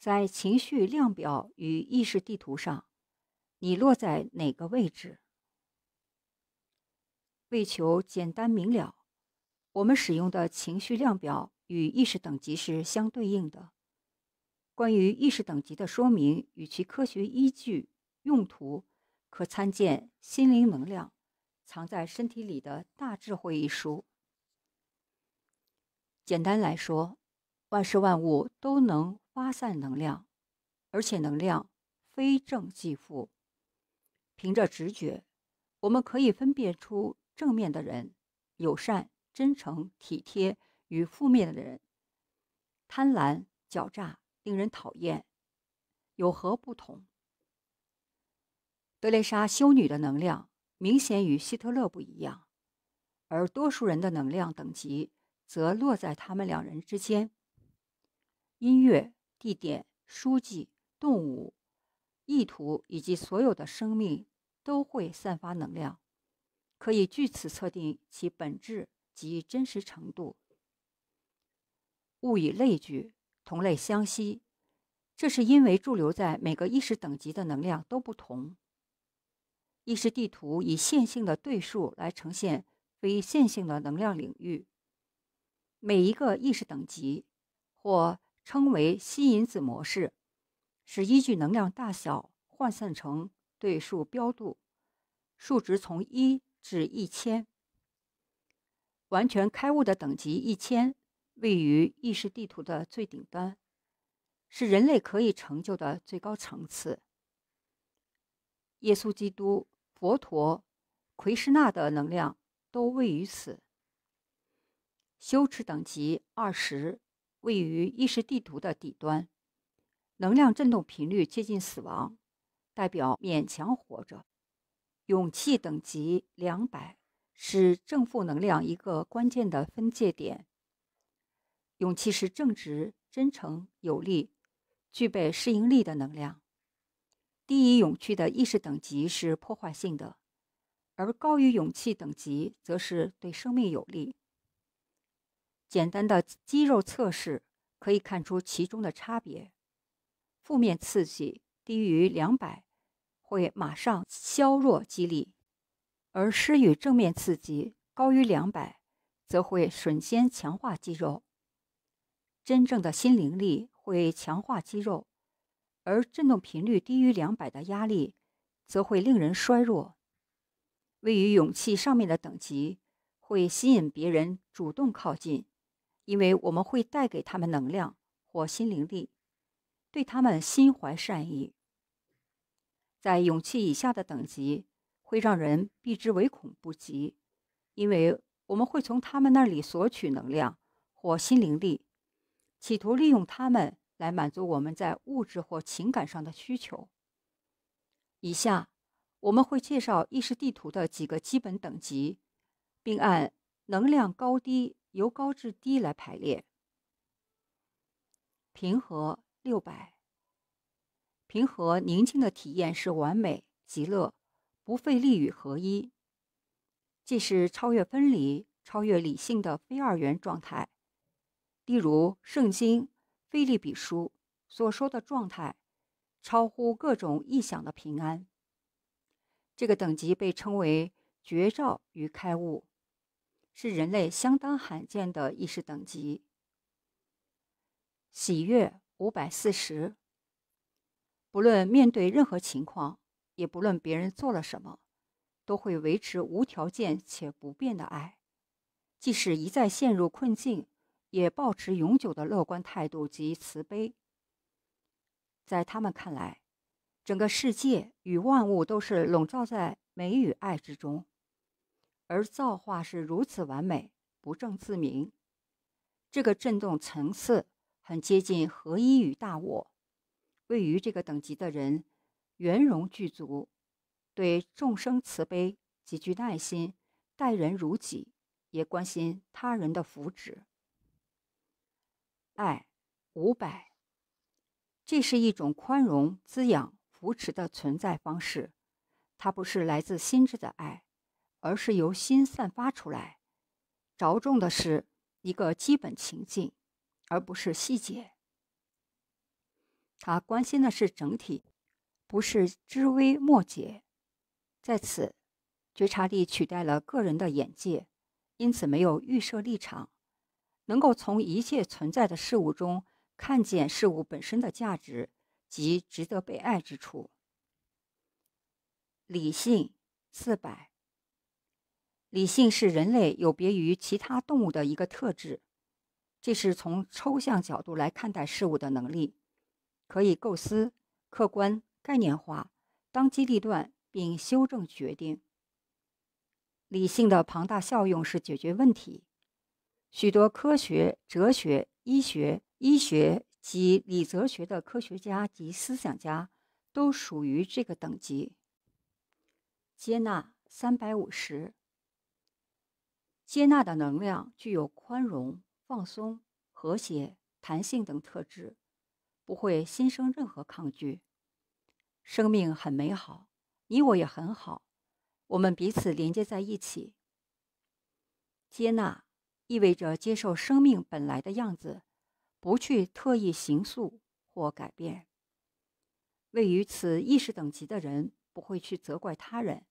在情绪量表与意识地图上，你落在哪个位置？为求简单明了，我们使用的情绪量表与意识等级是相对应的。关于意识等级的说明与其科学依据、用途，可参见《心灵能量：藏在身体里的大智慧》一书。简单来说，万事万物都能。发散能量，而且能量非正即负。凭着直觉，我们可以分辨出正面的人，友善、真诚、体贴与负面的人，贪婪、狡诈、令人讨厌有何不同？德雷莎修女的能量明显与希特勒不一样，而多数人的能量等级则落在他们两人之间。音乐。地点、书籍、动物、意图以及所有的生命都会散发能量，可以据此测定其本质及真实程度。物以类聚，同类相吸，这是因为驻留在每个意识等级的能量都不同。意识地图以线性的对数来呈现非线性的能量领域。每一个意识等级或称为吸引子模式，是依据能量大小换算成对数标度数值，从一至一千。完全开悟的等级一千位于意识地图的最顶端，是人类可以成就的最高层次。耶稣基督、佛陀、奎师那的能量都位于此。修持等级二十。位于意识地图的底端，能量振动频率接近死亡，代表勉强活着。勇气等级两百是正负能量一个关键的分界点。勇气是正直、真诚、有力、具备适应力的能量。低于勇气的意识等级是破坏性的，而高于勇气等级则是对生命有利。简单的肌肉测试可以看出其中的差别：负面刺激低于两百会马上削弱肌力，而施与正面刺激高于两百则会瞬间强化肌肉。真正的心灵力会强化肌肉，而振动频率低于两百的压力则会令人衰弱。位于勇气上面的等级会吸引别人主动靠近。因为我们会带给他们能量或心灵力，对他们心怀善意。在勇气以下的等级，会让人避之唯恐不及，因为我们会从他们那里索取能量或心灵力，企图利用他们来满足我们在物质或情感上的需求。以下，我们会介绍意识地图的几个基本等级，并按能量高低。由高至低来排列。平和六百。平和宁静的体验是完美极乐，不费力与合一，既是超越分离、超越理性的非二元状态，例如《圣经》菲利比书所说的状态，超乎各种臆想的平安。这个等级被称为绝照与开悟。是人类相当罕见的意识等级。喜悦五百四十。不论面对任何情况，也不论别人做了什么，都会维持无条件且不变的爱。即使一再陷入困境，也保持永久的乐观态度及慈悲。在他们看来，整个世界与万物都是笼罩在美与爱之中。而造化是如此完美，不证自明。这个振动层次很接近合一与大我，位于这个等级的人，圆融具足，对众生慈悲，极具耐心，待人如己，也关心他人的福祉。爱，五百，这是一种宽容、滋养、扶持的存在方式，它不是来自心智的爱。而是由心散发出来，着重的是一个基本情境，而不是细节。他关心的是整体，不是枝微末节。在此，觉察力取代了个人的眼界，因此没有预设立场，能够从一切存在的事物中看见事物本身的价值及值得被爱之处。理性四百。理性是人类有别于其他动物的一个特质，这是从抽象角度来看待事物的能力，可以构思、客观概念化、当机立断并修正决定。理性的庞大效用是解决问题。许多科学、哲学、医学、医学及理哲学的科学家及思想家都属于这个等级。接纳三百五十。接纳的能量具有宽容、放松、和谐、弹性等特质，不会心生任何抗拒。生命很美好，你我也很好，我们彼此连接在一起。接纳意味着接受生命本来的样子，不去特意形塑或改变。位于此意识等级的人不会去责怪他人，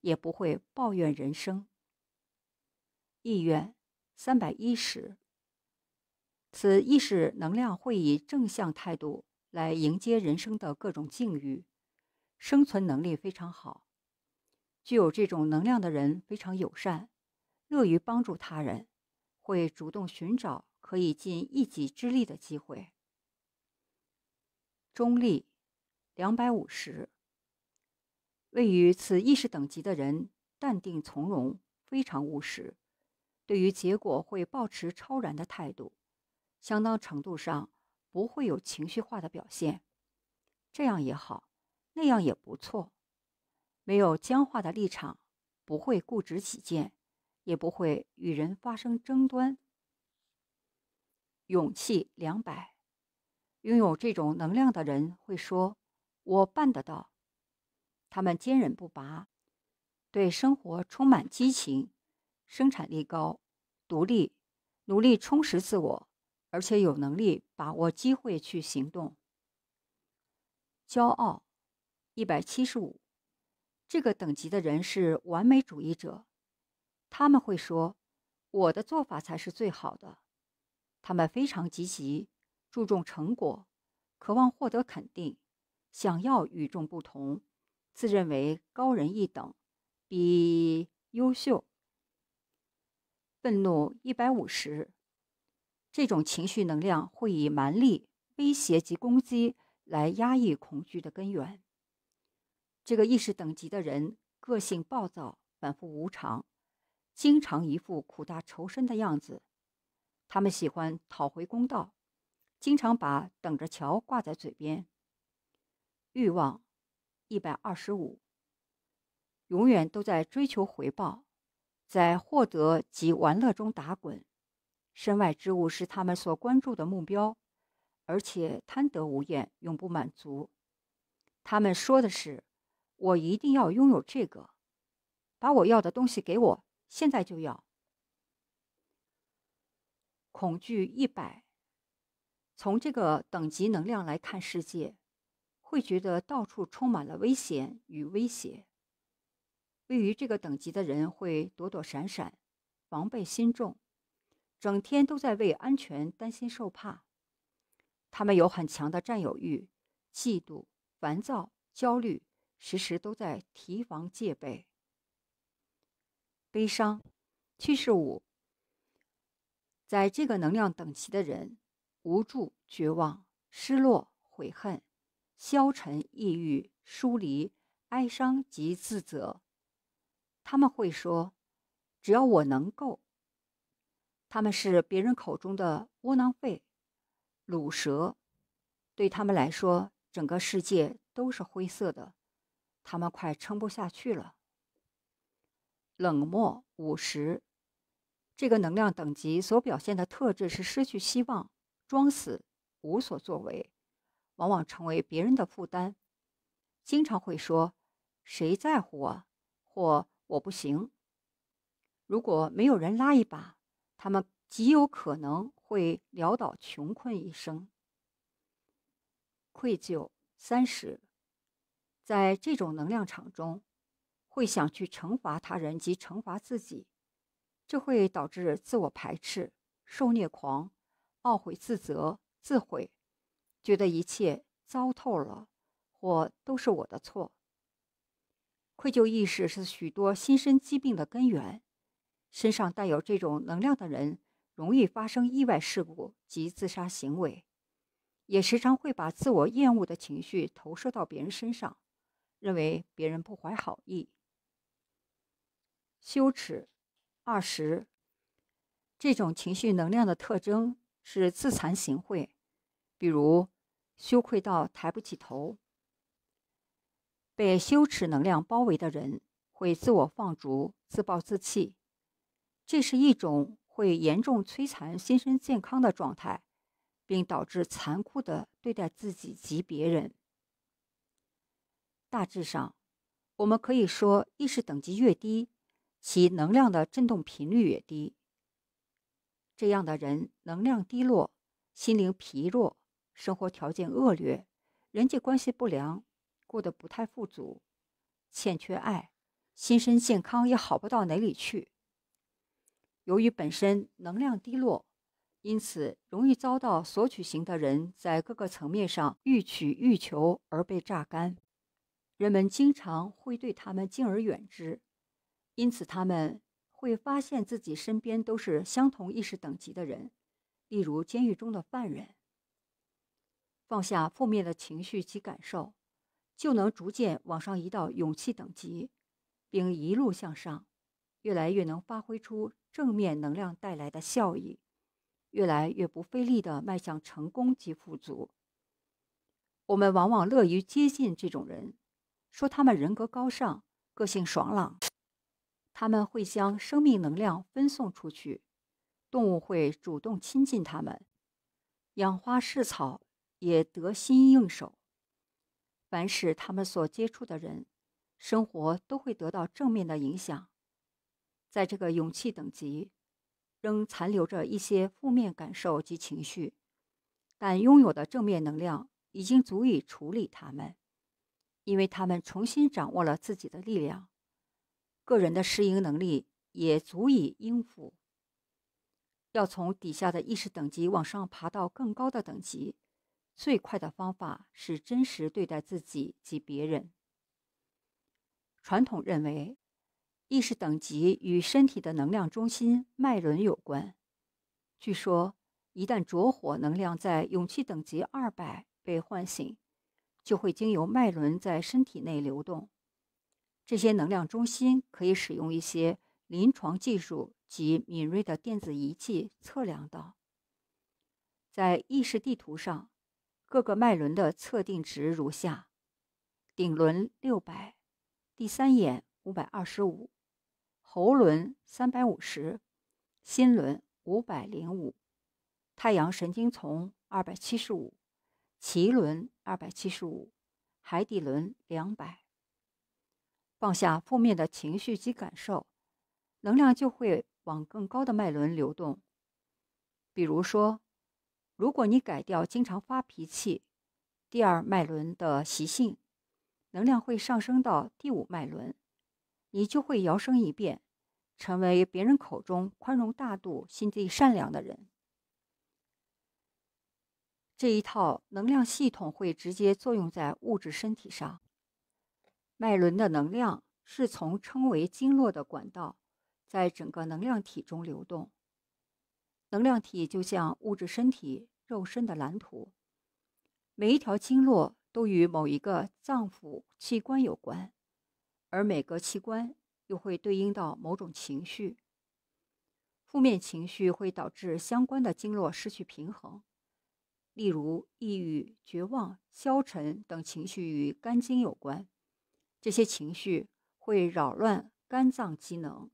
也不会抱怨人生。意愿三百一十，此意识能量会以正向态度来迎接人生的各种境遇，生存能力非常好。具有这种能量的人非常友善，乐于帮助他人，会主动寻找可以尽一己之力的机会。中立两百五十，位于此意识等级的人淡定从容，非常务实。对于结果会保持超然的态度，相当程度上不会有情绪化的表现，这样也好，那样也不错，没有僵化的立场，不会固执己见，也不会与人发生争端。勇气两百，拥有这种能量的人会说：“我办得到。”他们坚韧不拔，对生活充满激情。生产力高，独立，努力充实自我，而且有能力把握机会去行动。骄傲，一百七十五，这个等级的人是完美主义者，他们会说：“我的做法才是最好的。”他们非常积极，注重成果，渴望获得肯定，想要与众不同，自认为高人一等，比优秀。愤怒一百五十，这种情绪能量会以蛮力、威胁及攻击来压抑恐惧的根源。这个意识等级的人个性暴躁、反复无常，经常一副苦大仇深的样子。他们喜欢讨回公道，经常把“等着瞧”挂在嘴边。欲望一百二十五，永远都在追求回报。在获得及玩乐中打滚，身外之物是他们所关注的目标，而且贪得无厌，永不满足。他们说的是：“我一定要拥有这个，把我要的东西给我，现在就要。”恐惧一百。从这个等级能量来看世界，会觉得到处充满了危险与威胁。对于这个等级的人，会躲躲闪闪，防备心重，整天都在为安全担心受怕。他们有很强的占有欲、嫉妒、烦躁、焦虑，时时都在提防戒备。悲伤，七十五，在这个能量等级的人，无助、绝望、失落、悔恨、消沉、抑郁、疏离、哀伤及自责。他们会说：“只要我能够。”他们是别人口中的窝囊废、卤蛇。对他们来说，整个世界都是灰色的，他们快撑不下去了。冷漠五十，这个能量等级所表现的特质是失去希望、装死、无所作为，往往成为别人的负担。经常会说：“谁在乎我？”或我不行，如果没有人拉一把，他们极有可能会潦倒穷困一生。愧疚三十，在这种能量场中，会想去惩罚他人及惩罚自己，这会导致自我排斥、受虐狂、懊悔、自责、自毁，觉得一切糟透了，或都是我的错。愧疚意识是许多心身疾病的根源。身上带有这种能量的人，容易发生意外事故及自杀行为，也时常会把自我厌恶的情绪投射到别人身上，认为别人不怀好意。羞耻，二十，这种情绪能量的特征是自惭形秽，比如羞愧到抬不起头。被羞耻能量包围的人会自我放逐、自暴自弃，这是一种会严重摧残心身健康的状态，并导致残酷地对待自己及别人。大致上，我们可以说，意识等级越低，其能量的振动频率也低。这样的人能量低落，心灵疲弱，生活条件恶劣，人际关系不良。过得不太富足，欠缺爱，心身健康也好不到哪里去。由于本身能量低落，因此容易遭到索取型的人在各个层面上欲取欲求而被榨干。人们经常会对他们敬而远之，因此他们会发现自己身边都是相同意识等级的人，例如监狱中的犯人。放下负面的情绪及感受。就能逐渐往上移到勇气等级，并一路向上，越来越能发挥出正面能量带来的效益，越来越不费力的迈向成功及富足。我们往往乐于接近这种人，说他们人格高尚、个性爽朗，他们会将生命能量分送出去，动物会主动亲近他们，养花侍草也得心应手。凡是他们所接触的人，生活都会得到正面的影响。在这个勇气等级，仍残留着一些负面感受及情绪，但拥有的正面能量已经足以处理他们，因为他们重新掌握了自己的力量，个人的适应能力也足以应付。要从底下的意识等级往上爬到更高的等级。最快的方法是真实对待自己及别人。传统认为，意识等级与身体的能量中心脉轮有关。据说，一旦着火能量在勇气等级二百被唤醒，就会经由脉轮在身体内流动。这些能量中心可以使用一些临床技术及敏锐的电子仪器测量到。在意识地图上。各个脉轮的测定值如下：顶轮六百，第三眼五百二十五，喉轮三百五十，心轮五百零五，太阳神经丛二百七十五，脐轮二百七十五，海底轮两百。放下负面的情绪及感受，能量就会往更高的脉轮流动。比如说。如果你改掉经常发脾气，第二脉轮的习性，能量会上升到第五脉轮，你就会摇身一变，成为别人口中宽容大度、心地善良的人。这一套能量系统会直接作用在物质身体上。脉轮的能量是从称为经络的管道，在整个能量体中流动，能量体就像物质身体。肉身的蓝图，每一条经络都与某一个脏腑器官有关，而每个器官又会对应到某种情绪。负面情绪会导致相关的经络失去平衡。例如，抑郁、绝望、消沉等情绪与肝经有关，这些情绪会扰乱肝脏机能。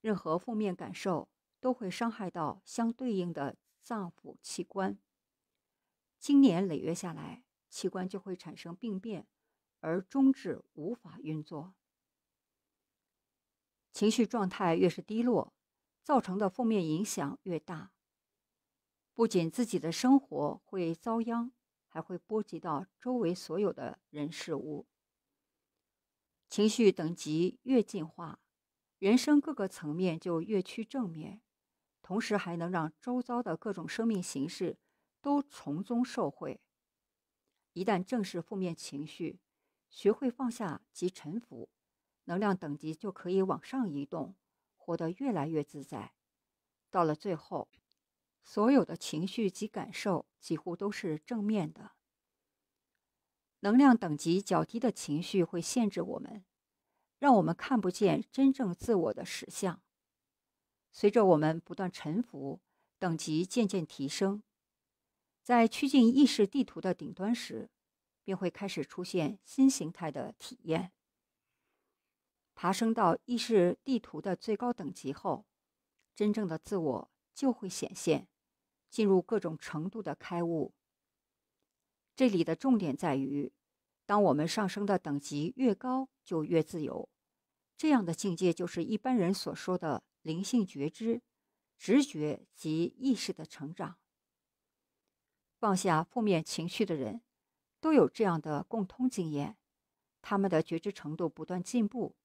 任何负面感受都会伤害到相对应的。脏腑器官，经年累月下来，器官就会产生病变，而中智无法运作。情绪状态越是低落，造成的负面影响越大。不仅自己的生活会遭殃，还会波及到周围所有的人事物。情绪等级越进化，人生各个层面就越趋正面。同时，还能让周遭的各种生命形式都从中受惠。一旦正视负面情绪，学会放下及臣服，能量等级就可以往上移动，活得越来越自在。到了最后，所有的情绪及感受几乎都是正面的。能量等级较低的情绪会限制我们，让我们看不见真正自我的实相。随着我们不断沉浮，等级渐渐提升，在趋近意识地图的顶端时，便会开始出现新形态的体验。爬升到意识地图的最高等级后，真正的自我就会显现，进入各种程度的开悟。这里的重点在于，当我们上升的等级越高，就越自由。这样的境界就是一般人所说的。灵性觉知、直觉及意识的成长，放下负面情绪的人，都有这样的共通经验：他们的觉知程度不断进步，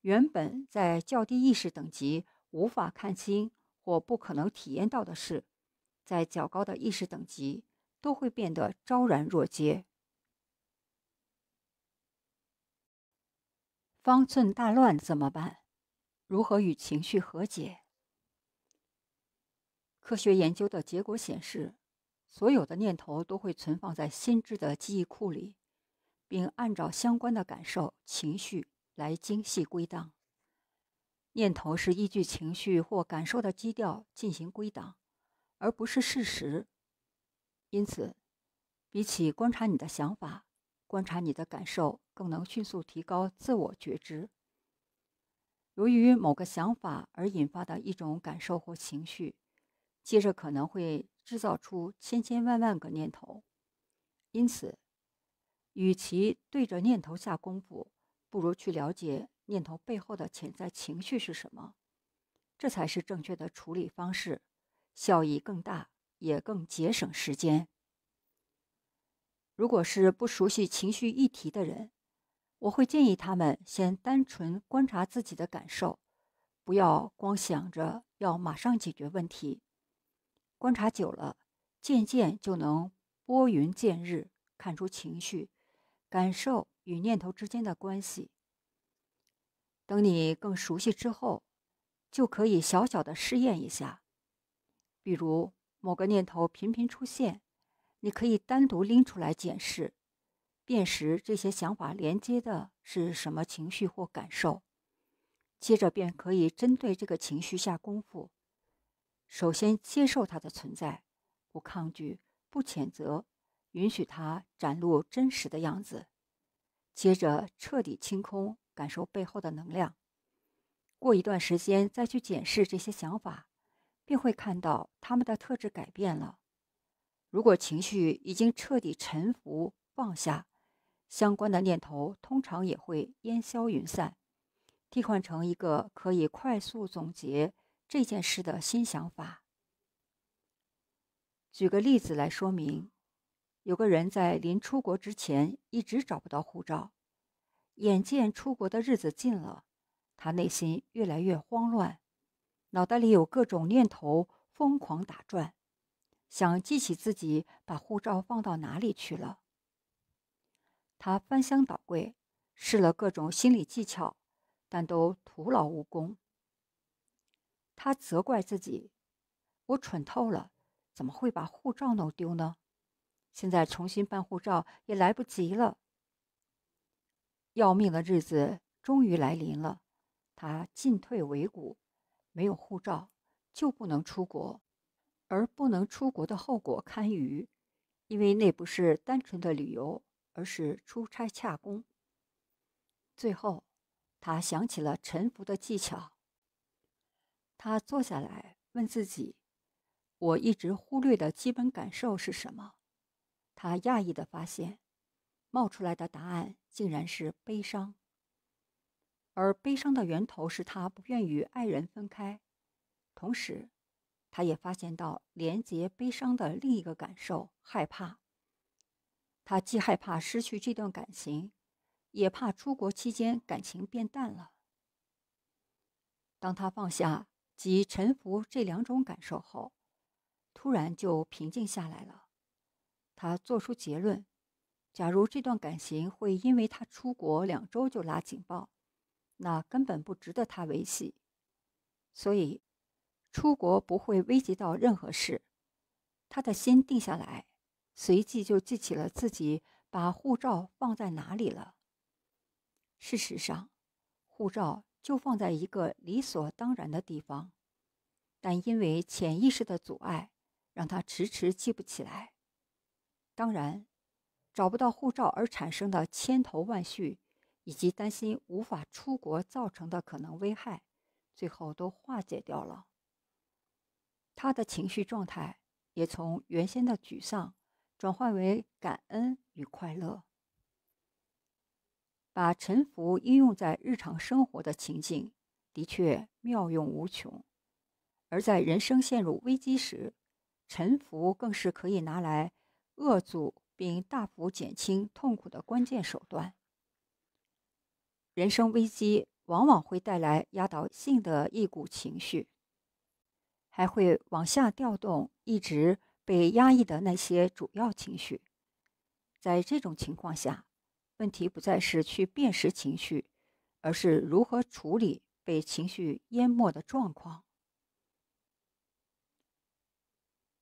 原本在较低意识等级无法看清或不可能体验到的事，在较高的意识等级都会变得昭然若揭。方寸大乱怎么办？如何与情绪和解？科学研究的结果显示，所有的念头都会存放在心智的记忆库里，并按照相关的感受、情绪来精细归档。念头是依据情绪或感受的基调进行归档，而不是事实。因此，比起观察你的想法，观察你的感受更能迅速提高自我觉知。由于某个想法而引发的一种感受或情绪，接着可能会制造出千千万万个念头。因此，与其对着念头下功夫，不如去了解念头背后的潜在情绪是什么，这才是正确的处理方式，效益更大，也更节省时间。如果是不熟悉情绪议题的人，我会建议他们先单纯观察自己的感受，不要光想着要马上解决问题。观察久了，渐渐就能拨云见日，看出情绪、感受与念头之间的关系。等你更熟悉之后，就可以小小的试验一下，比如某个念头频频出现，你可以单独拎出来检视。辨识这些想法连接的是什么情绪或感受，接着便可以针对这个情绪下功夫。首先接受它的存在，不抗拒，不谴责，允许它展露真实的样子。接着彻底清空感受背后的能量。过一段时间再去检视这些想法，便会看到他们的特质改变了。如果情绪已经彻底臣服、放下。相关的念头通常也会烟消云散，替换成一个可以快速总结这件事的新想法。举个例子来说明：有个人在临出国之前一直找不到护照，眼见出国的日子近了，他内心越来越慌乱，脑袋里有各种念头疯狂打转，想记起自己把护照放到哪里去了。他翻箱倒柜，试了各种心理技巧，但都徒劳无功。他责怪自己：“我蠢透了，怎么会把护照弄丢呢？现在重新办护照也来不及了。”要命的日子终于来临了。他进退维谷，没有护照就不能出国，而不能出国的后果堪虞，因为那不是单纯的旅游。而是出差洽公。最后，他想起了沉浮的技巧。他坐下来问自己：“我一直忽略的基本感受是什么？”他讶异的发现，冒出来的答案竟然是悲伤。而悲伤的源头是他不愿与爱人分开。同时，他也发现到连接悲伤的另一个感受——害怕。他既害怕失去这段感情，也怕出国期间感情变淡了。当他放下及臣服这两种感受后，突然就平静下来了。他做出结论：假如这段感情会因为他出国两周就拉警报，那根本不值得他维系。所以，出国不会危及到任何事。他的心定下来。随即就记起了自己把护照放在哪里了。事实上，护照就放在一个理所当然的地方，但因为潜意识的阻碍，让他迟迟记不起来。当然，找不到护照而产生的千头万绪，以及担心无法出国造成的可能危害，最后都化解掉了。他的情绪状态也从原先的沮丧。转化为感恩与快乐，把沉浮应用在日常生活的情境，的确妙用无穷。而在人生陷入危机时，沉浮更是可以拿来遏阻并大幅减轻痛苦的关键手段。人生危机往往会带来压倒性的一股情绪，还会往下调动，一直。被压抑的那些主要情绪，在这种情况下，问题不再是去辨识情绪，而是如何处理被情绪淹没的状况。